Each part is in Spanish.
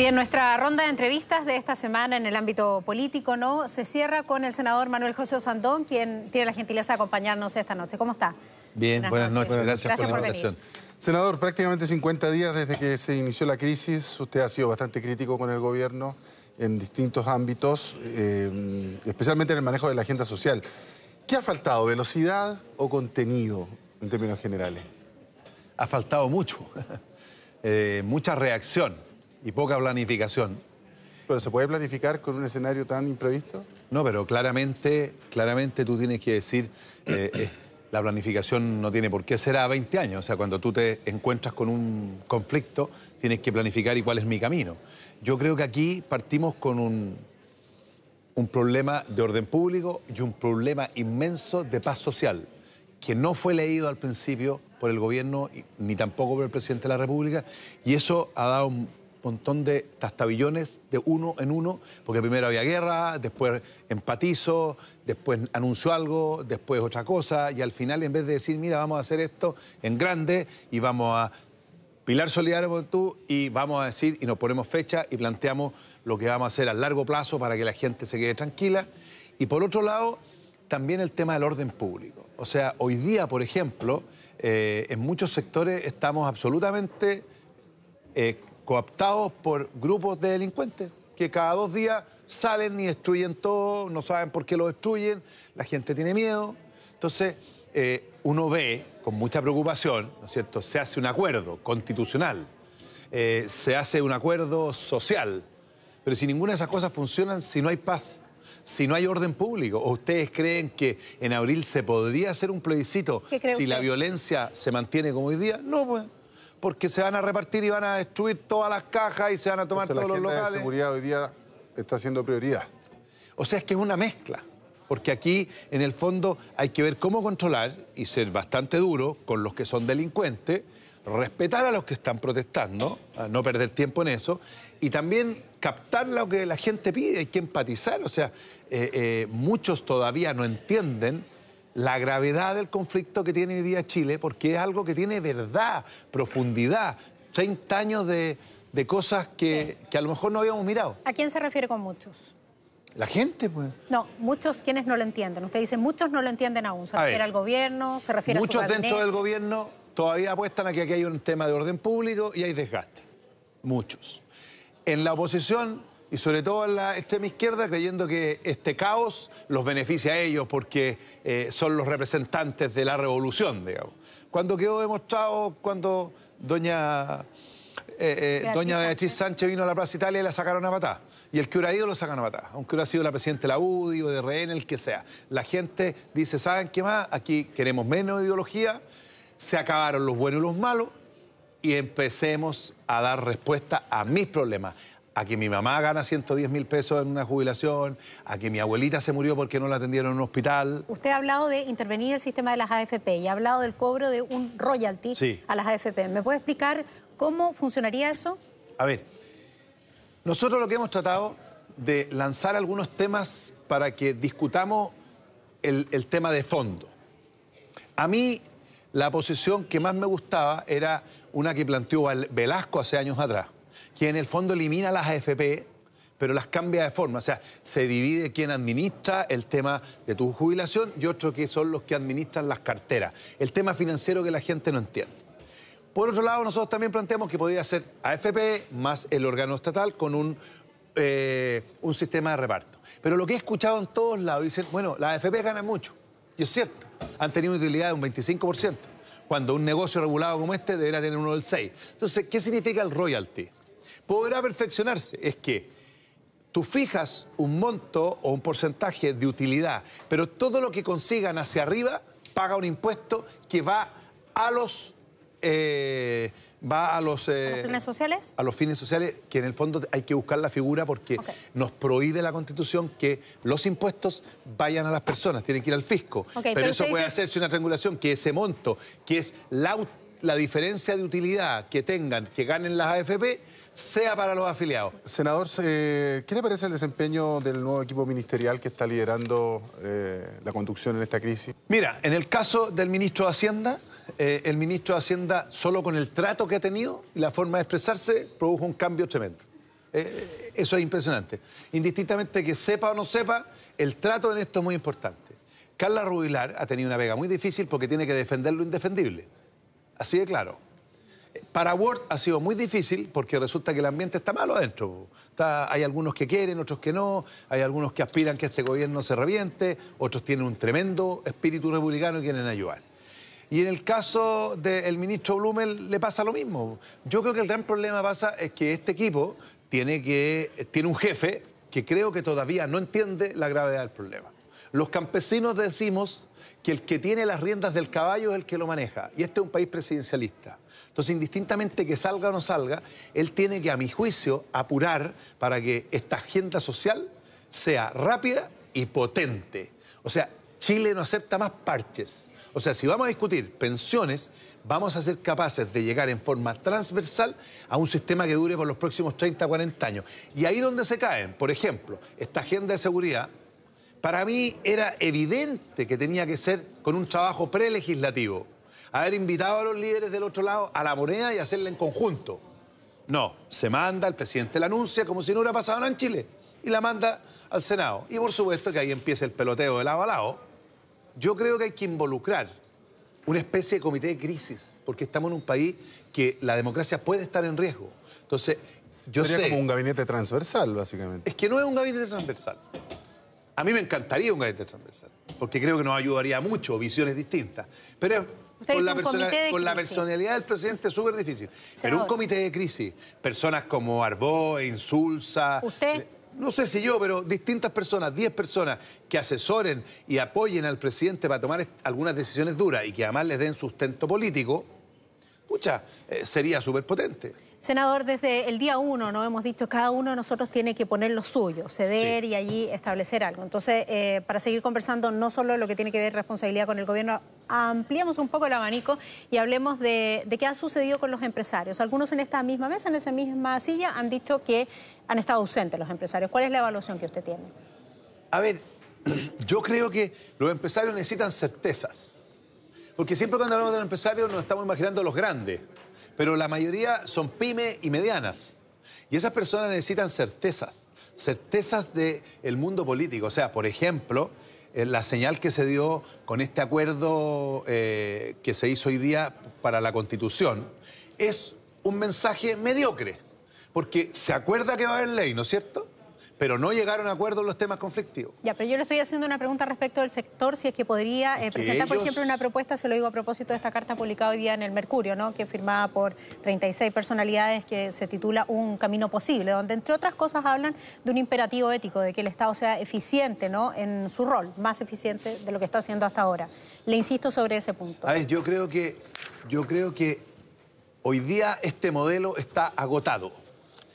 Bien, nuestra ronda de entrevistas de esta semana en el ámbito político no se cierra con el senador Manuel José Sandón, quien tiene la gentileza de acompañarnos esta noche. ¿Cómo está? Bien, buenas, noches. Gracias, por la invitación. Senador, prácticamente 50 días desde que se inició la crisis, usted ha sido bastante crítico con el gobierno en distintos ámbitos, eh, especialmente en el manejo de la agenda social. ¿Qué ha faltado, velocidad o contenido en términos generales? Ha faltado mucho, eh, mucha reacción y poca planificación. ¿Pero se puede planificar con un escenario tan imprevisto? No, pero claramente, claramente tú tienes que decir, eh, eh, la planificación no tiene por qué ser a 20 años. O sea, cuando tú te encuentras con un conflicto, tienes que planificar y cuál es mi camino. Yo creo que aquí partimos con un, un problema de orden público y un problema inmenso de paz social, que no fue leído al principio por el gobierno ni tampoco por el presidente de la República, y eso ha dado un montón de tastabillones de uno en uno, porque primero había guerra, después empatizo, después anunció algo, después otra cosa, y al final en vez de decir, mira, vamos a hacer esto en grande y vamos a pilar solidario tú y vamos a decir, y nos ponemos fecha y planteamos lo que vamos a hacer a largo plazo para que la gente se quede tranquila. Y por otro lado, también el tema del orden público. O sea, hoy día, por ejemplo, eh, en muchos sectores estamos absolutamente... Eh, cooptados por grupos de delincuentes que cada dos días salen y destruyen todo, no saben por qué lo destruyen, la gente tiene miedo. Entonces, eh, uno ve con mucha preocupación, ¿no es cierto?, se hace un acuerdo constitucional, eh, se hace un acuerdo social, pero si ninguna de esas cosas funcionan, si no hay paz, si no hay orden público, ustedes creen que en abril se podría hacer un plebiscito si la violencia se mantiene como hoy día, no, pues porque se van a repartir y van a destruir todas las cajas y se van a tomar todos los locales. La seguridad hoy día está siendo prioridad. O sea, es que es una mezcla. Porque aquí, en el fondo, hay que ver cómo controlar y ser bastante duro con los que son delincuentes, respetar a los que están protestando, no perder tiempo en eso, y también captar lo que la gente pide, hay que empatizar. O sea, eh, eh, muchos todavía no entienden la gravedad del conflicto que tiene hoy día Chile, porque es algo que tiene verdad, profundidad, 30 años de, cosas que, a lo mejor no habíamos mirado. ¿A quién se refiere con muchos? La gente, pues. No, muchos quienes no lo entienden. Usted dice, muchos no lo entienden aún. Se refiere al gobierno, se refiere muchos a Muchos dentro del gobierno todavía apuestan a que aquí hay un tema de orden público y hay desgaste. Muchos. En la oposición y sobre todo en la extrema izquierda, creyendo que este caos los beneficia a ellos porque eh, son los representantes de la revolución, digamos. Cuando quedó demostrado, cuando doña, eh, eh, Beatriz doña Sánchez vino a la Plaza Italia y la sacaron a matar. Y el que hubiera ido lo sacan a matar, aunque hubiera sido la presidenta de la UDI o de RN, el que sea. La gente dice, ¿saben qué más? Aquí queremos menos ideología, se acabaron los buenos y los malos, y empecemos a dar respuesta a mis problemas a que mi mamá gana 110 mil pesos en una jubilación, a que mi abuelita se murió porque no la atendieron en un hospital. Usted ha hablado de intervenir el sistema de las AFP y ha hablado del cobro de un royalty a las AFP. ¿Me puede explicar cómo funcionaría eso? A ver, nosotros lo que hemos tratado de lanzar algunos temas para que discutamos el, el tema de fondo. A mí la posición que más me gustaba era una que planteó Velasco hace años atrás que en el fondo elimina las AFP, pero las cambia de forma. O sea, se divide quien administra el tema de tu jubilación y otro que son los que administran las carteras. El tema financiero que la gente no entiende. Por otro lado, nosotros también planteamos que podría ser AFP más el órgano estatal con un, eh, un sistema de reparto. Pero lo que he escuchado en todos lados, dicen, bueno, las AFP ganan mucho. Y es cierto, han tenido utilidad de un 25%, cuando un negocio regulado como este debería tener uno del 6%. Entonces, ¿qué significa el royalty? podrá perfeccionarse. Es que tú fijas un monto o un porcentaje de utilidad, pero todo lo que consigan hacia arriba paga un impuesto que va a los... Eh, va eh, a los, fines sociales. A los fines sociales, que en el fondo hay que buscar la figura porque nos prohíbe la Constitución que los impuestos vayan a las personas, tienen que ir al fisco. pero, eso puede hacerse una triangulación, que ese monto, que es la la diferencia de utilidad que tengan, que ganen las AFP, sea para los afiliados. Senador, eh, ¿qué le parece el desempeño del nuevo equipo ministerial que está liderando eh, la conducción en esta crisis? Mira, en el caso del ministro de Hacienda, eh, el ministro de Hacienda, solo con el trato que ha tenido y la forma de expresarse, produjo un cambio tremendo. eso es impresionante. Indistintamente que sepa o no sepa, el trato en esto es muy importante. Carla Rubilar ha tenido una vega muy difícil porque tiene que defender lo indefendible. Así de claro. Para Word ha sido muy difícil porque resulta que el ambiente está malo adentro. hay algunos que quieren, otros que no, hay algunos que aspiran que este gobierno se reviente, otros tienen un tremendo espíritu republicano y quieren ayudar. Y en el caso del ministro Blumel le pasa lo mismo. Yo creo que el gran problema pasa es que este equipo tiene, que, tiene un jefe que creo que todavía no entiende la gravedad del problema. Los campesinos decimos que el que tiene las riendas del caballo es el que lo maneja. Y este es un país presidencialista. Entonces, indistintamente que salga o no salga, él tiene que, a mi juicio, apurar para que esta agenda social sea rápida y potente. O sea, Chile no acepta más parches. O sea, si vamos a discutir pensiones, vamos a ser capaces de llegar en forma transversal a un sistema que dure por los próximos 30, 40 años. Y ahí donde se caen, por ejemplo, esta agenda de seguridad, para mí era evidente que tenía que ser con un trabajo prelegislativo. Haber invitado a los líderes del otro lado a la moneda y hacerla en conjunto. No, se manda, el presidente la anuncia como si no hubiera pasado nada en Chile y la manda al Senado. Y por supuesto que ahí empieza el peloteo de lado a lado. Yo creo que hay que involucrar una especie de comité de crisis, porque estamos en un país que la democracia puede estar en riesgo. Entonces, yo Sería como un gabinete transversal, básicamente. Es que no es un gabinete transversal. A mí me encantaría un gabinete transversal, porque creo que nos ayudaría mucho, visiones distintas. Pero con la, personalidad del presidente es súper difícil. Pero un comité de crisis, personas como Arbó, Insulsa... Eh, no sé si yo, pero distintas personas, 10 personas que asesoren y apoyen al presidente para tomar algunas decisiones duras y que además les den sustento político, mucha eh, sería súper potente. Senador, desde el día uno, ¿no? Hemos dicho, cada uno de nosotros tiene que poner lo suyo, ceder y allí establecer algo. Entonces, eh, para seguir conversando no solo lo que tiene que ver responsabilidad con el gobierno, ampliamos un poco el abanico y hablemos de, de qué ha sucedido con los empresarios. Algunos en esta misma mesa, en esa misma silla, han dicho que han estado ausentes los empresarios. ¿Cuál es la evaluación que usted tiene? A ver, yo creo que los empresarios necesitan certezas. Porque siempre cuando hablamos de los empresarios nos estamos imaginando los grandes, pero la mayoría son pymes y medianas. Y esas personas necesitan certezas, certezas del mundo político. O sea, por ejemplo, eh, la señal que se dio con este acuerdo eh, que se hizo hoy día para la Constitución es un mensaje mediocre, porque se acuerda que va a haber ley, ¿no es cierto? pero no llegaron a acuerdo en los temas conflictivos. Ya, pero yo le estoy haciendo una pregunta respecto del sector, si es que podría eh, presentar, por ejemplo, una propuesta, se lo digo a propósito de esta carta publicada hoy día en el Mercurio, ¿no? que firmada por 36 personalidades que se titula Un Camino Posible, donde entre otras cosas hablan de un imperativo ético, de que el Estado sea eficiente ¿no? en su rol, más eficiente de lo que está haciendo hasta ahora. Le insisto sobre ese punto. A ver, yo creo que, yo creo que hoy día este modelo está agotado.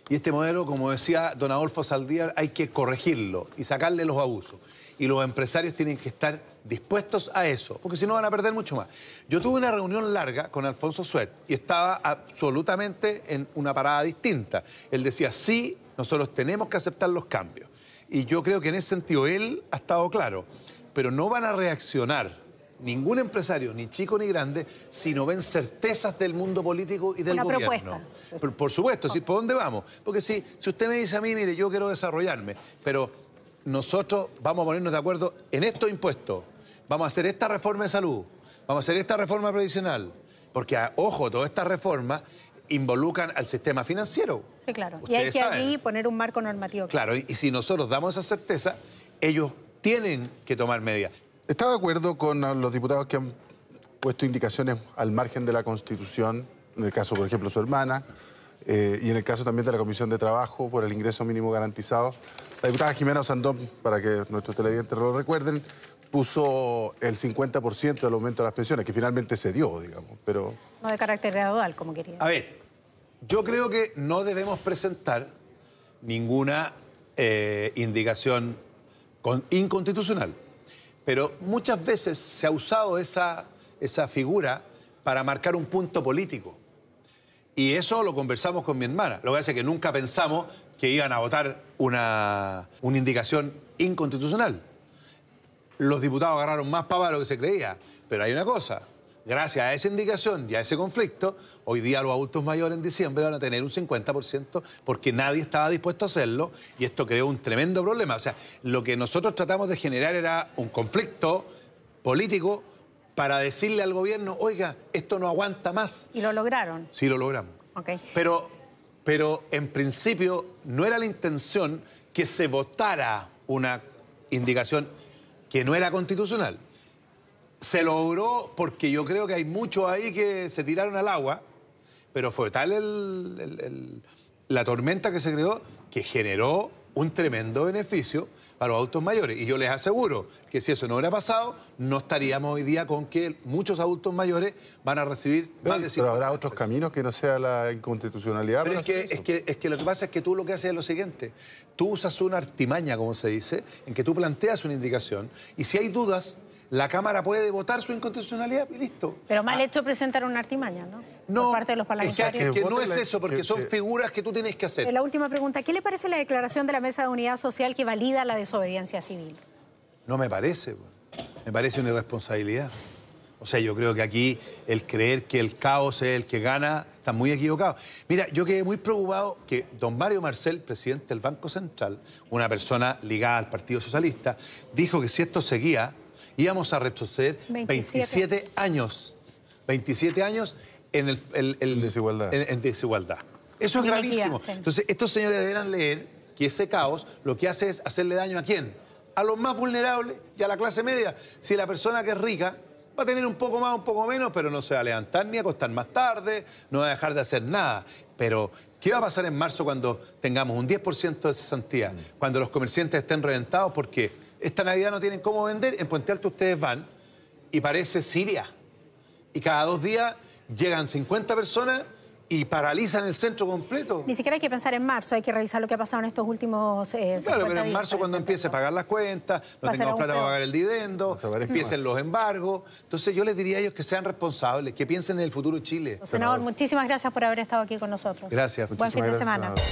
Y este modelo, como decía don Adolfo Saldívar, hay que corregirlo y sacarle los abusos. Y los empresarios tienen que estar dispuestos a eso, porque si no van a perder mucho más. Yo tuve una reunión larga con Alfonso Suet y estaba absolutamente en una parada distinta. Él decía, sí, nosotros tenemos que aceptar los cambios. Y yo creo que en ese sentido él ha estado claro, pero no van a reaccionar ningún empresario, ni chico ni grande, si no ven certezas del mundo político y del Una gobierno. Por, supuesto, ¿por dónde vamos? Porque si, si usted me dice a mí, mire, yo quiero desarrollarme, pero nosotros vamos a ponernos de acuerdo en estos impuestos, vamos a hacer esta reforma de salud, vamos a hacer esta reforma previsional, porque, ojo, todas estas reformas involucran al sistema financiero. Sí, claro. y hay que ahí poner un marco normativo. Claro, y si nosotros damos esa certeza, ellos tienen que tomar medidas. ¿Está de acuerdo con ah, los diputados que han puesto indicaciones al margen de la Constitución, en el caso, por ejemplo, su hermana, eh, y en el caso también de la Comisión de Trabajo por el ingreso mínimo garantizado? La diputada Jimena Osandón, para que nuestros televidentes lo recuerden, puso el 50% del aumento de las pensiones, que finalmente se dio, digamos, pero... No de carácter gradual, como quería. A ver, yo creo que no debemos presentar ninguna eh, indicación inconstitucional. Pero muchas veces se ha usado esa, figura para marcar un punto político. Y eso lo conversamos con mi hermana. Lo que pasa es que nunca pensamos que iban a votar una, una indicación inconstitucional. Los diputados agarraron más pava de lo que se creía. Pero hay una cosa, gracias a esa indicación y a ese conflicto, hoy día los adultos mayores en diciembre van a tener un 50% porque nadie estaba dispuesto a hacerlo y esto creó un tremendo problema. O sea, lo que nosotros tratamos de generar era un conflicto político para decirle al gobierno, oiga, esto no aguanta más. ¿Y lo lograron? Sí, lo logramos. Pero, pero en principio no era la intención que se votara una indicación que no era constitucional. Se logró porque yo creo que hay muchos ahí que se tiraron al agua, pero fue tal la tormenta que se creó que generó un tremendo beneficio para los adultos mayores. Y yo les aseguro que si eso no hubiera pasado, no estaríamos hoy día con que muchos adultos mayores van a recibir más de Pero habrá otros caminos que no sea la inconstitucionalidad. Pero es que, es es, que, lo que pasa es que tú lo que haces es lo siguiente. Tú usas una artimaña, como se dice, en que tú planteas una indicación y si hay dudas, la Cámara puede votar su inconstitucionalidad y listo. Pero mal ah. hecho presentar una artimaña, ¿no? No, Por parte de los parlamentarios. Es no es eso, porque son figuras que tú tienes que hacer. La última pregunta, ¿qué le parece la declaración de la Mesa de Unidad Social que valida la desobediencia civil? No me parece, me parece una irresponsabilidad. O sea, yo creo que aquí el creer que el caos es el que gana está muy equivocado. Mira, yo quedé muy preocupado que don Mario Marcel, presidente del Banco Central, una persona ligada al Partido Socialista, dijo que si esto seguía, íbamos a retroceder 27, años. 27 años en, el, desigualdad. En, desigualdad. Eso es gravísimo. Entonces, estos señores deberán leer que ese caos lo que hace es hacerle daño a quién? A los más vulnerables y a la clase media. Si la persona que es rica va a tener un poco más, un poco menos, pero no se va a levantar ni a acostar más tarde, no va a dejar de hacer nada. Pero, ¿qué va a pasar en marzo cuando tengamos un 10% de cesantía? Mm. Cuando los comerciantes estén reventados, porque qué? esta Navidad no tienen cómo vender, en Puente Alto ustedes van y parece Siria. Y cada dos días llegan 50 personas y paralizan el centro completo. Ni siquiera hay que pensar en marzo, hay que revisar lo que ha pasado en estos últimos eh, Claro, pero en marzo cuando empiece a pagar las cuentas, no tengamos plata para pagar el dividendo, empiecen los embargos. Entonces yo les diría a ellos que sean responsables, que piensen en el futuro de Chile. Senador, muchísimas gracias por haber estado aquí con nosotros. Gracias. Buen fin de semana.